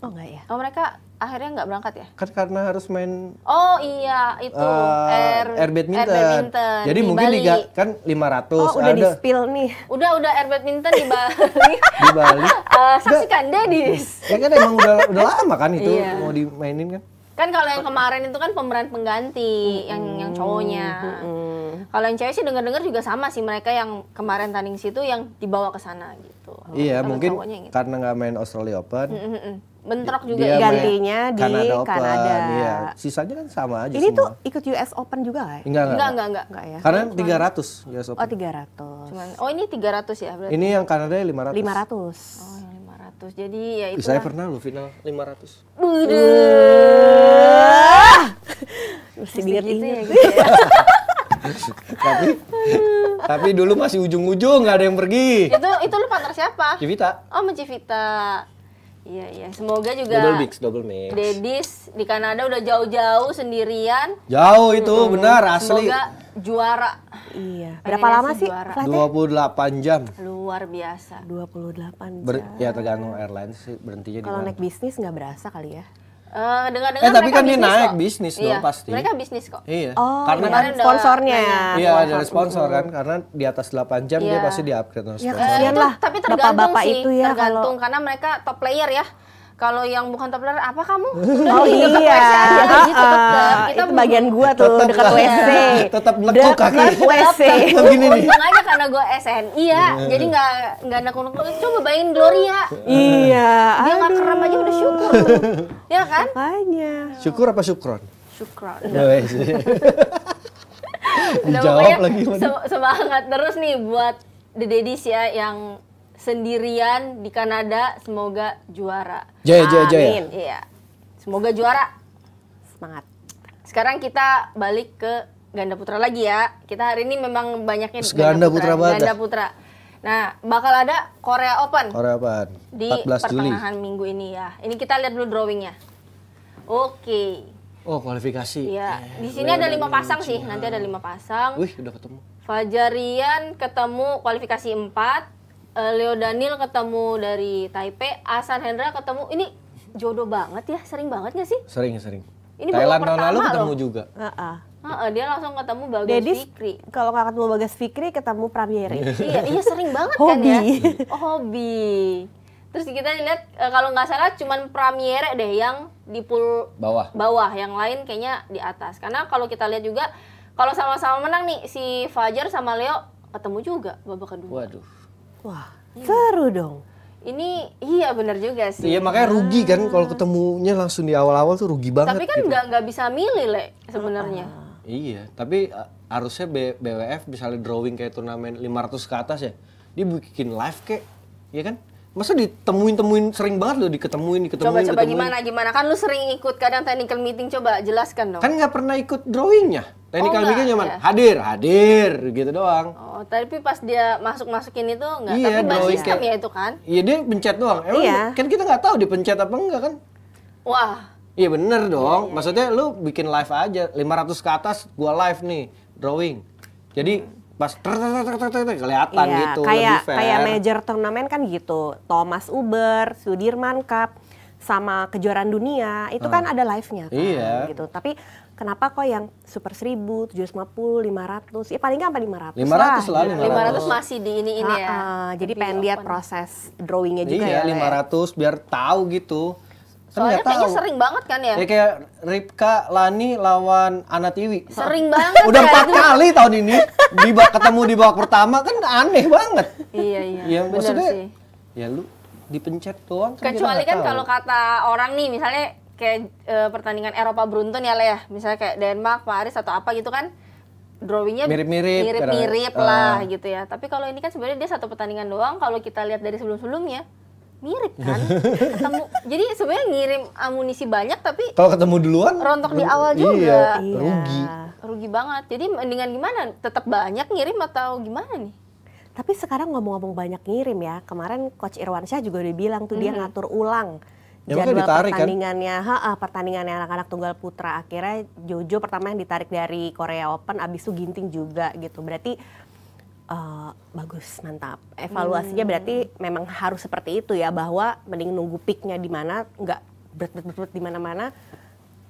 Oh nggak ya? Oh mereka akhirnya nggak berangkat ya? Kan karena harus main. Oh iya itu uh, air, air badminton. Air badminton Jadi di mungkin Bali. Liga, kan 500 Oh udah di spill nih. Udah udah air badminton di Bali. di Bali. uh, saksikan Dedis. Ya kan emang udah udah lama kan itu iya. mau dimainin kan? kan kalau yang kemarin itu kan pemeran pengganti hmm. yang yang cowoknya hmm. kalau yang cewek sih denger dengar juga sama sih mereka yang kemarin tanding situ yang dibawa ke sana gitu iya yeah, mungkin gitu. karena nggak main Australia Open hmm, hmm, hmm. bentrok juga dia gantinya di Kanada, Open, Kanada. Iya. sisanya kan sama aja ini semua. tuh ikut US Open juga nggak ya enggak enggak enggak, enggak, enggak ya karena tiga ratus US Open oh tiga ratus oh ini tiga ratus ya berarti ini yang Kanada lima ratus lima ratus oh, 500. Jadi ya itu. Saya pernah lo final 500. Udah. Mesti diingat ya gitu ya, gitu ya. tapi tapi dulu masih ujung-ujung nggak ada yang pergi. Itu itu lu partner siapa? Civita. Oh, sama Iya iya, semoga juga double mix, double mix. Dedis di Kanada udah jauh-jauh sendirian. Jauh itu hmm. benar asli. Semoga juara. Iya. Berapa lama sih juara. puluh 28 jam. Luar biasa. 28 jam. Ber ya tergantung airline sih berhentinya di mana? Kalau naik bisnis nggak berasa kali ya. Uh, eh, dengar dengar eh, tapi kan dia naik kok. bisnis iya, dong pasti. Mereka bisnis kok. Iya. Oh, karena kan sponsornya Iya, ada sponsor kan iya. karena di atas 8 jam iya. dia pasti di-upgrade sama sponsor. Ya, itu, lah. Tapi tergantung Bapak -bapak sih, itu ya, tergantung kalau... karena mereka top player ya. Kalau yang bukan top player apa kamu? oh iya. Aja, gitu, ah, ah bagian gua tuh tetap dekat WC. Tetap lekuk kaki. WC. Begini nih. Untung aja karena gua SNI ya. Iya. Jadi nggak nggak nekuk-nekuk. Coba bayangin Gloria. Iya. Dia nggak kram aja udah syukur. Ya kan? Makanya. Syukur apa syukron? Syukron. Dijawab lagi. Semangat terus nih buat The Dedis ya yang sendirian di Kanada semoga juara. Jaya jaya jaya. Amin. Iya. Semoga juara. Semangat. Sekarang kita balik ke ganda putra lagi ya. Kita hari ini memang banyaknya ganda, ganda putra, putra Ganda putra. Nah, bakal ada Korea Open. Korea Open. Di pertengahan Juli. minggu ini ya. Ini kita lihat dulu drawingnya. Oke. Oh, kualifikasi. Iya. Eh, di sini ada lima pasang sih. Nanti ada lima pasang. Wih, udah ketemu. Fajarian ketemu kualifikasi empat eh, Leo Daniel ketemu dari Taipei, Asan Hendra ketemu. Ini jodoh banget ya, sering banget gak sih? Sering, sering. Ini Thailand tahun lalu ketemu loh. juga. Uh -uh. Uh, dia langsung ketemu Bagas Dedis, Fikri. Kalau nggak ketemu Bagas Fikri, ketemu Pramieri. Iya, iya, iya sering banget kan hobi. kan ya. Oh, hobi. Terus kita lihat e, kalau nggak salah cuma Pramieri deh yang di pool bawah. Bawah, yang lain kayaknya di atas. Karena kalau kita lihat juga kalau sama-sama menang nih si Fajar sama Leo ketemu juga babak kedua. Waduh. Wah, seru dong ini iya benar juga sih. Iya makanya rugi kan kalau ketemunya langsung di awal-awal tuh rugi banget. Tapi kan gitu. nggak gitu. nggak bisa milih le sebenarnya. Uh, iya, tapi harusnya B BWF misalnya drawing kayak turnamen 500 ke atas ya, dia bikin live kek, iya kan? masa ditemuin temuin sering banget loh diketemuin diketemuin coba coba ketemuin. gimana gimana kan lu sering ikut kadang technical meeting coba jelaskan dong kan nggak pernah ikut drawingnya technical oh, meeting cuma ya. hadir hadir gitu doang oh tapi pas dia masuk masukin itu nggak iya, tapi sistem kayak, ya itu kan iya dia pencet doang emang iya. kan kita nggak tahu dia pencet apa enggak kan wah iya bener dong iya, iya. maksudnya iya. lu bikin live aja 500 ke atas gua live nih drawing jadi hmm pas ter kelihatan iya, gitu kayak lebih fair. kayak major turnamen kan gitu Thomas Uber Sudirman Cup sama kejuaraan dunia itu hmm. kan ada live-nya kan iya. gitu tapi kenapa kok yang super seribu tujuh ratus lima puluh lima ratus ya paling nggak apa ratus lima ratus lah lima ratus gitu. masih di ini ini ya uh, uh, jadi pengen lihat proses drawingnya juga iya, ya 500 ya. biar tahu gitu Soalnya kayaknya tahu. sering banget kan ya? Ya kayak Ripka Lani lawan Ana Tiwi. Sering banget. Udah empat ya. kali tahun ini di ketemu di babak pertama kan aneh banget. Iya iya. Ya, Benar sih. ya lu dipencet doang. Kan Kecuali kan kalau kata orang nih misalnya kayak e, pertandingan Eropa beruntun ya lah ya, misalnya kayak Denmark, Paris atau apa gitu kan drawingnya mirip-mirip mirip-mirip lah uh. gitu ya. Tapi kalau ini kan sebenarnya dia satu pertandingan doang kalau kita lihat dari sebelum-sebelumnya mirip kan ketemu jadi sebenarnya ngirim amunisi banyak tapi kalau ketemu duluan rontok di awal iya, juga iya. rugi rugi banget jadi mendingan gimana tetap banyak ngirim atau gimana nih tapi sekarang ngomong-ngomong banyak ngirim ya kemarin coach Irwansyah juga udah bilang tuh hmm. dia ngatur ulang ya, jadwal ditarik, kan? pertandingannya kan? ha, pertandingannya anak-anak tunggal putra akhirnya Jojo pertama yang ditarik dari Korea Open abis itu Ginting juga gitu berarti uh, bagus mantap evaluasinya hmm. berarti memang harus seperti itu ya bahwa mending nunggu peaknya di mana nggak berat berat, berat di mana mana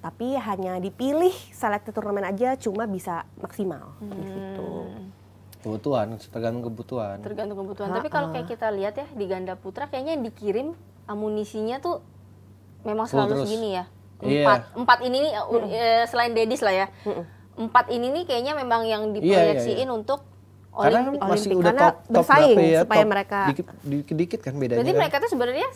tapi hanya dipilih selektif turnamen aja cuma bisa maksimal hmm. di situ kebutuhan tergantung kebutuhan tergantung kebutuhan ha tapi kalau kayak kita lihat ya di ganda putra kayaknya yang dikirim amunisinya tuh memang selalu Terus. segini ya iya. empat yeah. empat ini nih, uh, hmm. Eh, selain dedis lah ya hmm. empat ini nih kayaknya memang yang iya, iya, diproyeksiin yeah, yeah, yeah. untuk karena Olimpik. masih Olimpik. udah karena top, top bersaing berapa ya, supaya top mereka dikit, dikit, kan bedanya. Jadi kan? mereka tuh sebenarnya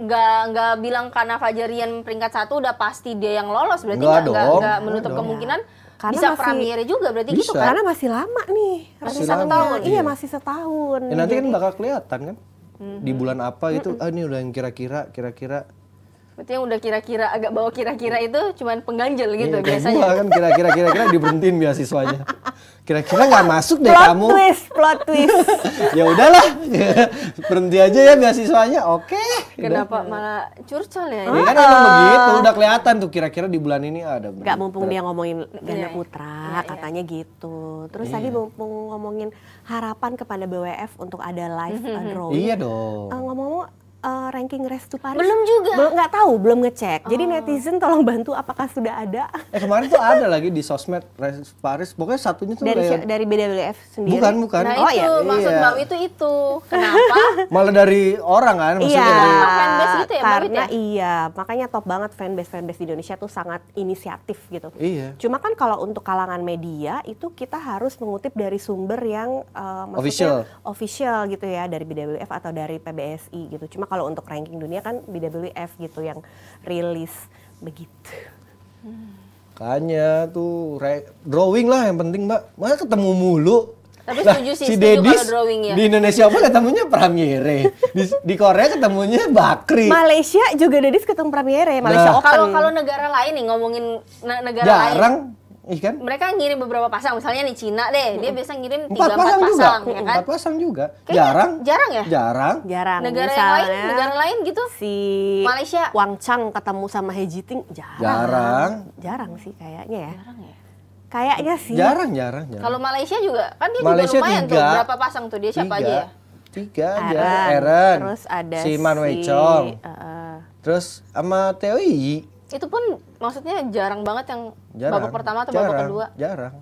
nggak nggak bilang karena Fajarian peringkat satu udah pasti dia yang lolos berarti nggak nggak menutup dong. kemungkinan ya. bisa masih, Pramiere juga berarti gitu bisa. gitu Karena masih lama nih. Masih satu lama, tahun. Iya. iya, masih setahun. Ya, nanti kan jadi. kan bakal kelihatan kan? Mm-hmm. Di bulan apa itu? Mm-hmm. Ah ini udah yang kira-kira, kira-kira. Berarti yang udah kira-kira agak bawa kira-kira itu cuman pengganjel iya, gitu ya, biasanya. Kan kira-kira kira-kira diberhentiin beasiswanya kira-kira nggak masuk deh plot kamu. twist, plot twist. ya udahlah, berhenti aja ya beasiswanya. Oke. Okay. Kenapa udah. malah curcol ya? Ya kan ah. emang begitu, udah kelihatan tuh kira-kira di bulan ini ah, ada. Nggak mumpung dia ngomongin ganda iya, iya. putra, yeah. Iya. katanya gitu. Terus yeah. tadi mumpung ngomongin harapan kepada BWF untuk ada live drawing. Iya dong. Uh, ngomong-ngomong uh, ranking Restu Paris? Belum juga. Belum nggak tahu, belum ngecek. Oh. Jadi netizen tolong bantu apakah sudah ada? Eh kemarin tuh ada lagi di sosmed Restu Paris. Pokoknya satunya tuh dari kayak... dari BWF sendiri. Bukan, bukan. Nah, oh itu, ya. maksud iya. Mbak itu itu. Kenapa? Malah dari orang kan maksudnya. Iya. Dari... Fanbase gitu ya, karena ya? iya, makanya top banget fanbase fanbase di Indonesia tuh sangat inisiatif gitu. Iya. Cuma kan kalau untuk kalangan media itu kita harus mengutip dari sumber yang uh, official. official gitu ya dari BWF atau dari PBSI gitu. Cuma kalau untuk ranking dunia kan BWF gitu yang rilis begitu. Hmm. Kanya tuh drawing lah yang penting mbak. Masa ketemu mulu? Tapi nah, setuju sih, si Dedis drawing ya. Di Indonesia pun ketemunya Pramire. di, di Korea ketemunya Bakri. Malaysia juga Dedis ketemu Pramire. Malaysia nah, Kalau kalau negara lain nih ngomongin negara Jarang. lain. Jarang Iya kan? Mereka ngirim beberapa pasang, misalnya nih Cina deh, dia biasa ngirim tiga pasang, pasang juga. ya kan? Empat pasang juga. Kayaknya jarang. Jarang ya? Jarang. Jarang. Negara yang lain, negara lain gitu. Si Malaysia. Wang Chang ketemu sama He Jiting jarang. Jarang. Jarang sih kayaknya ya. Jarang ya. Kayaknya sih. Jarang, jarang. jarang. Kalau Malaysia juga kan dia Malaysia juga lumayan tiga, tuh berapa pasang tuh dia siapa tiga, aja ya? Tiga aja. Aaron. Terus ada si Man Wei Chong. Uh, Terus sama Teo Yi itu pun maksudnya jarang banget yang jarang, babak pertama atau jarang, babak kedua jarang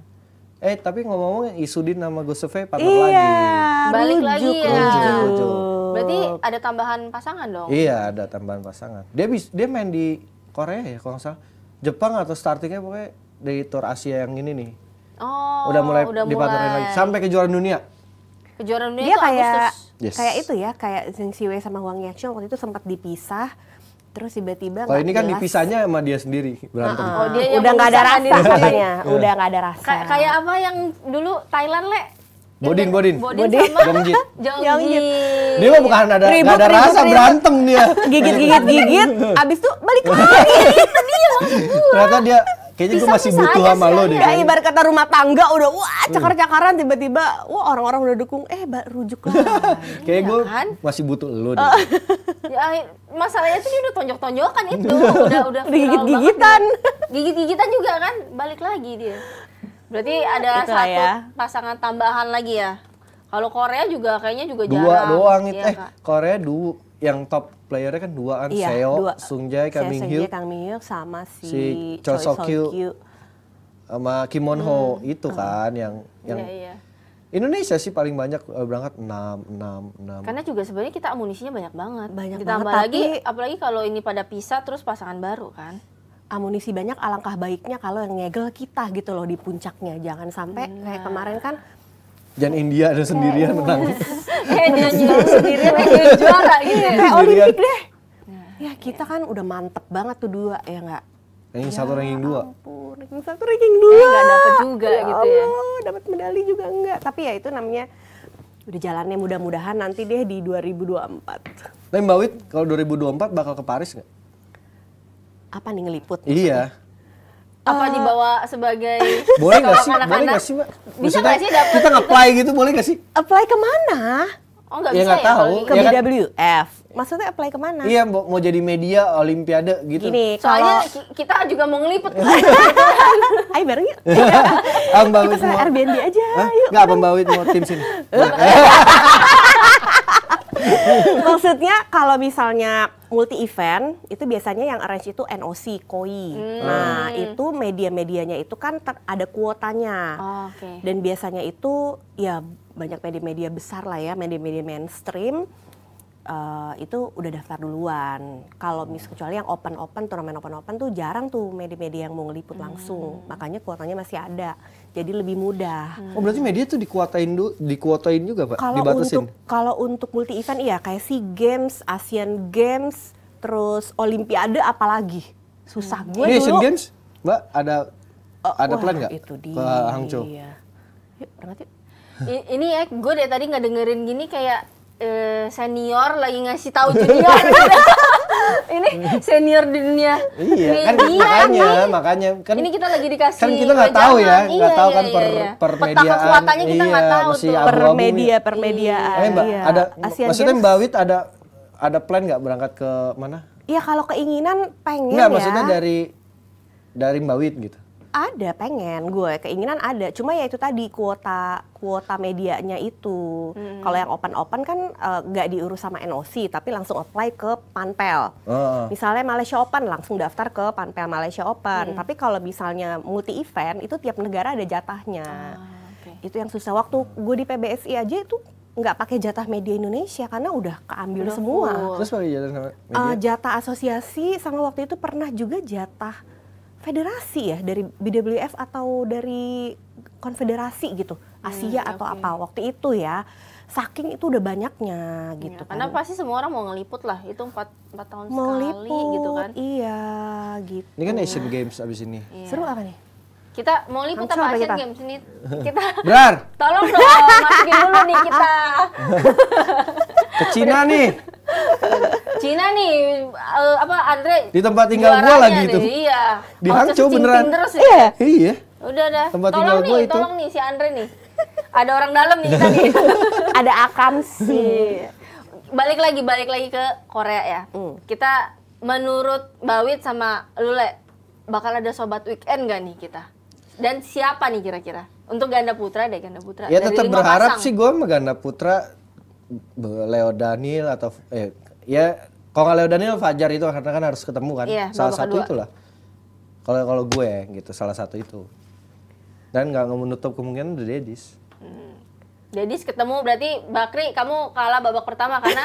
eh tapi ngomong-ngomong Isudin nama Guseve partner iya, lagi balik lagi ya rujuk, rujuk. berarti ada tambahan pasangan dong iya ada tambahan pasangan dia bis, dia main di Korea ya kalau nggak Jepang atau startingnya pokoknya dari tour Asia yang ini nih oh udah mulai udah mulai. lagi sampai ke juara dunia ke kejuaraan dunia dia kayak Agustus. yes. kayak itu ya kayak Zheng Siwei sama Wang Yaxiong waktu itu sempat dipisah terus tiba-tiba kalau ini kan jelas. dipisahnya sama dia sendiri berantem uh -uh. Oh, dia iya. udah nggak ada rasa katanya udah nggak ada rasa Kay kayak apa yang dulu Thailand le Bodin, Bodin, Bodin, Bodin bodin, bodin, bodin, Dia mah bukan ada ribut, ada ribut, rasa ribut. berantem dia. Gigit, gigit, gigit. Abis itu balik lagi. Ternyata dia Kayaknya gue masih butuh sama lo deh. Kayak ah, ibarat kata rumah tangga udah wah hmm. cakar-cakaran tiba-tiba wah orang-orang udah dukung eh rujuk lah. Kayaknya iya gue kan? masih butuh lo deh. Ah. ya, masalahnya tuh dia udah tonjok-tonjokan itu. Udah udah gigit-gigitan. Gigit-gigitan juga kan balik lagi dia. Berarti iya, ada satu ya. pasangan tambahan lagi ya? Kalau Korea juga kayaknya juga dua jarang. Dua doang itu. Iya, eh, Kak. Korea dua yang top playernya kan duaan iya, Seo, dua. Jae, Kang Min Hyuk. Kang Min Hyuk sama si, si Choi Kyu sama Kim Won Ho hmm. itu hmm. kan hmm. yang iya, yang iya, Indonesia sih paling banyak eh, berangkat 6 6 6. Karena juga sebenarnya kita amunisinya banyak banget. Banyak Ditambah banget. lagi tapi... apalagi kalau ini pada pisah terus pasangan baru kan amunisi banyak alangkah baiknya kalau yang nyegel kita gitu loh di puncaknya jangan sampai Bener. kayak kemarin kan Jangan India ada sendirian menang. Eh, eh, iya. Kayak jangan sendirian, juara gitu. Kayak Olimpik deh. Nah. Ya kita kan udah mantep banget tuh dua ya nggak? Ranking ya satu, ranking dua. Ampun, ranking satu, ranking dua. Eh, dapet juga ya gitu ya. Allah, dapet medali juga enggak. Tapi ya itu namanya udah jalannya mudah-mudahan nanti deh di 2024. Tapi Mbak Wit, kalau 2024 bakal ke Paris nggak? Apa nih ngeliput? Iya. Misalnya? apa eh. dibawa sebagai boleh nggak sih boleh nggak sih mbak bisa nggak sih dapet kita apply gitu boleh nggak sih apply kemana Oh nggak ya, bisa gak ya tahu. Gitu. Ya kan? ke ya BWF. Maksudnya apply kemana? Iya mau, jadi media olimpiade gitu. Gini, Soalnya kalau... kita juga mau ngeliput. Ayo bareng yuk. Ambang kita ke Airbnb aja. Hah? Yuk. Gak Abang mau tim sini. Maksudnya kalau misalnya multi event itu biasanya yang arrange itu NOC, KOI. Hmm. Nah, itu media-medianya itu kan ada kuotanya. Oh, okay. Dan biasanya itu ya banyak media-media besar lah ya, media-media mainstream uh, itu udah daftar duluan. Kalau mis kecuali yang open open turnamen open open tuh jarang tuh media-media yang mau ngeliput hmm. langsung. Makanya kuotanya masih ada. Jadi lebih mudah. Hmm. Oh berarti media tuh dikuatain du dikuotain juga pak? Kalau untuk kalau untuk multi event iya kayak Sea Games, Asian Games, terus Olimpiade apalagi susah hmm. gue Ini dulu. Asian Games, mbak ada uh, ada wah, plan nggak? Itu dia. Ke Hangzhou. Iya. Yuk, berangkat yuk. Ini ya, gue dari tadi nggak dengerin gini kayak uh, senior lagi ngasih tahu junior ini senior di dunia iya kan iya, makanya ini, makanya kan ini kita lagi dikasih kan kita nggak tahu ya nggak iya, tahu kan iya, per iya. iya. per media kekuatannya kita nggak iya, tahu tuh iya. Eh, mbak, iya. ada Asian maksudnya mbak Wit ada ada plan nggak berangkat ke mana Iya kalau keinginan pengen Nggak, ya. maksudnya dari dari Mbak Wit gitu. Ada, pengen gue keinginan ada. Cuma ya itu tadi kuota kuota medianya itu. Hmm. Kalau yang open-open kan eh, nggak gak diurus sama NOC, tapi langsung apply ke Panpel. Uh. Misalnya Malaysia Open langsung daftar ke Panpel Malaysia Open. Hmm. Tapi kalau misalnya multi event itu tiap negara ada jatahnya. uh, ah, okay. Itu yang susah waktu gue di PBSI aja itu nggak pakai jatah media Indonesia karena udah keambil udah semua. Terus jatah eh, media? Uh, jatah asosiasi sama waktu itu pernah juga jatah federasi ya dari BWF atau dari konfederasi gitu hmm, Asia hmm, atau apa waktu itu ya saking itu udah banyaknya gitu ya, kan. karena pasti semua orang mau ngeliput lah itu empat empat tahun mau sekali liput, gitu kan iya gitu ini kan Asian Games abis ini iya. seru apa nih kita mau liput apa Asian kita? Games ini kita Benar. tolong dong masukin dulu nih kita ke Cina nih Cina nih uh, apa Andre di tempat tinggal gua lagi itu. Iya. oh, beneran. Terus ya. Iya. iya. Udah dah. Tempat tolong tinggal nih, itu. Tolong nih si Andre nih. Ada orang dalam nih tadi. Ada akam sih. balik lagi balik lagi ke Korea ya. Hmm. Kita menurut Bawit sama Lule bakal ada sobat weekend gak nih kita? Dan siapa nih kira-kira? Untuk ganda putra deh, ganda putra. Ya tetap berharap pasang. sih gue sama ganda putra Leo Daniel atau eh, ya kalau nggak Leo Daniel Fajar itu karena kan harus ketemu kan iya, salah satu kedua. itulah kalau kalau gue gitu salah satu itu dan nggak menutup kemungkinan The Dedis hmm. Dedis ketemu berarti Bakri kamu kalah babak pertama karena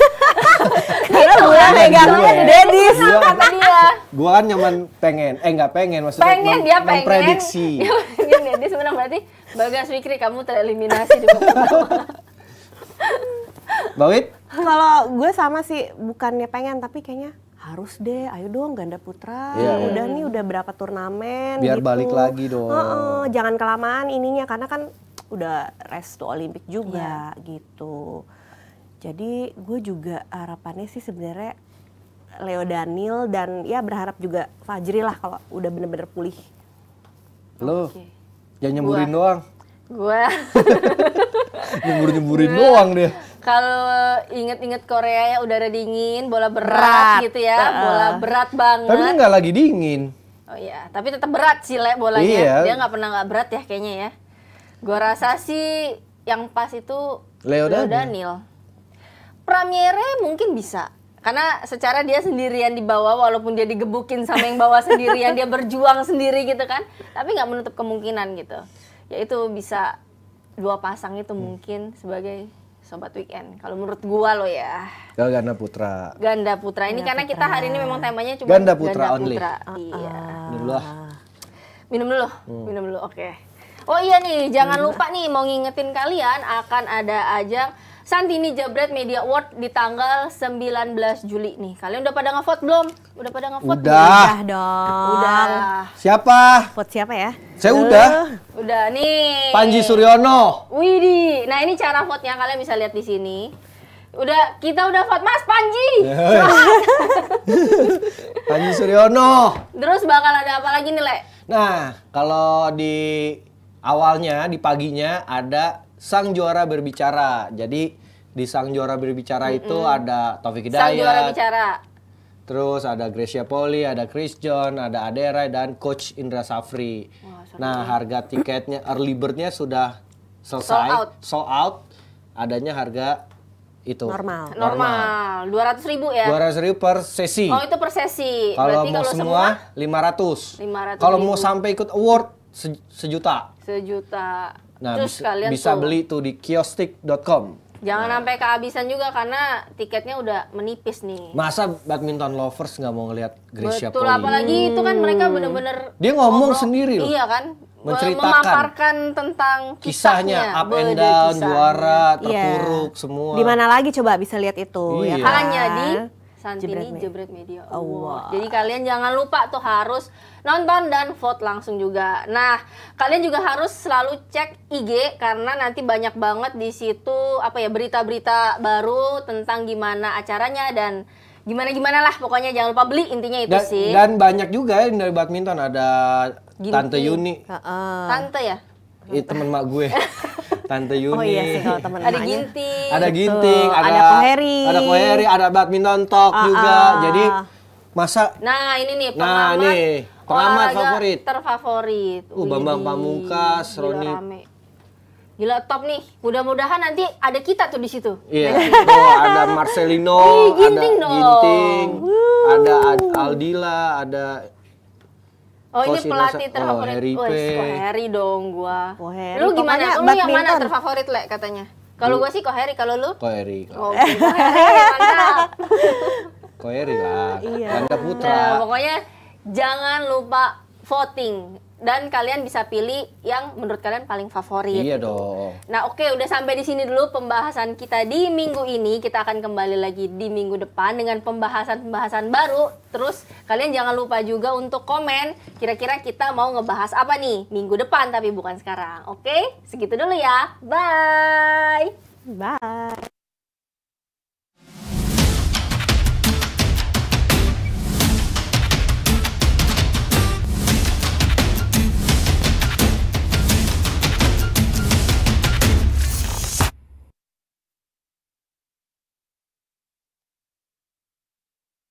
karena gue megangnya The Dedis kata iya. dia gue kan nyaman pengen eh nggak pengen maksudnya pengen dia pengen prediksi pengen Dedis menang berarti Bagas Fikri kamu tereliminasi di babak pertama Bawit? Kalau gue sama sih, bukannya pengen tapi kayaknya harus deh, ayo dong ganda putra. Yeah. Iya. Udah nih udah berapa turnamen Biar gitu. balik lagi dong. Uh -uh, jangan kelamaan ininya karena kan udah to Olimpik juga yeah. gitu. Jadi gue juga harapannya sih sebenarnya Leo Daniel dan ya berharap juga Fajri lah kalau udah bener-bener pulih. Lo okay. jangan nyemburin gua. doang. Gue nyembur nyemburin doang deh kalau inget-inget Korea ya udara dingin, bola berat, berat. gitu ya, uh. bola berat banget. Tapi nggak lagi dingin. Oh iya, tapi tetap berat sih le bolanya. Iya. Dia nggak pernah nggak berat ya kayaknya ya. Gua rasa sih yang pas itu Leo, Leo Daniel. Premiere mungkin bisa. Karena secara dia sendirian di bawah walaupun dia digebukin sama yang bawah sendirian, dia berjuang sendiri gitu kan. Tapi nggak menutup kemungkinan gitu. Yaitu bisa dua pasang itu hmm. mungkin sebagai sobat weekend. Kalau menurut gua lo ya. Ganda Putra. Ganda Putra. Ini Ganda karena kita hari ini memang temanya cuma Ganda Putra Ganda only. Putra. Uh, iya. Ah. Minum dulu. Minum dulu. Hmm. Minum dulu. Oke. Okay. Oh iya nih, jangan hmm. lupa nih mau ngingetin kalian akan ada ajang Santini Jabret Media Award di tanggal 19 Juli nih. Kalian udah pada ngevote belum? Udah pada ngevote? Udah. Udah dong. Udah. Siapa? Vote siapa ya? Saya udah. Eh, udah nih. Panji Suryono. Widih. Nah, ini cara vote-nya kalian bisa lihat di sini. Udah kita udah vote Mas Panji. Eh. Panji Suryono. Terus bakal ada apa lagi nih, Le? Nah, kalau di awalnya di paginya ada sang juara berbicara. Jadi di sang juara berbicara mm -mm. itu ada Taufik Hidayat. Sang juara bicara. Terus ada Gracia Poli, ada Chris John, ada Adera dan Coach Indra Safri. Wow. Nah, harga tiketnya early birdnya sudah selesai, sold out. out adanya harga itu normal. Normal. Dua ratus ribu ya. Dua ratus ribu per sesi. Oh itu per sesi. Kalau mau semua lima ratus. Lima ratus. Kalau mau sampai ikut award sejuta. Sejuta. Nah, Terus bisa, kalian bisa tuh. beli tuh di kiostik.com. Jangan nah. sampai kehabisan juga karena tiketnya udah menipis nih. Masa badminton lovers nggak mau ngelihat Grisha? Betul, Poli? apalagi hmm. itu kan hmm. mereka bener-bener dia ngomong ngomong sendiri loh. Iya kan? Menceritakan memaparkan tentang kisahnya, kisahnya up and down, kisahnya. juara, iya. terpuruk yeah. semua. Dimana lagi coba bisa lihat itu iya. ya? Kan? Hanya di Santini Jebret Media Award. Jadi kalian jangan lupa tuh harus nonton dan vote langsung juga. Nah, kalian juga harus selalu cek IG karena nanti banyak banget di situ apa ya berita-berita baru tentang gimana acaranya dan gimana gimana lah pokoknya jangan lupa beli intinya itu dan, sih dan banyak juga ya dari badminton ada Gini. tante Yuni tante ya itu iya, teman mak gue Tante Yuni. Oh iya sih kalau Ada Ginting. Ada Ginting, ada ada Koheri. Ada Koheri, ada badminton talk ah, juga. Ah. Jadi masa Nah, ini nih nah, pengamat. Nah, ini pengamat favorit. Terfavorit. Uh, Bambang Pamungkas, Roni. Gila top nih. Mudah-mudahan nanti ada kita tuh di situ. Iya. Yeah. Oh, ada Marcelino, Ih, ginting ada Ginting, ada Aldila, ada Oh ini pelatih terfavorit. Oh, Harry, oh, Harry dong gua. Oh, Harry. Lu gimana? Lu yang mana terfavorit lek katanya? Kalau gua sih kok Harry, kalau lu? Kok Harry. Oh, Koheri Ko Harry, Kok Harry lah. Iya. Ganda Putra. Nah, pokoknya jangan lupa voting dan kalian bisa pilih yang menurut kalian paling favorit. Iya gitu. dong. Nah, oke okay, udah sampai di sini dulu pembahasan kita di minggu ini. Kita akan kembali lagi di minggu depan dengan pembahasan-pembahasan baru. Terus kalian jangan lupa juga untuk komen kira-kira kita mau ngebahas apa nih minggu depan tapi bukan sekarang. Oke? Okay? Segitu dulu ya. Bye. Bye.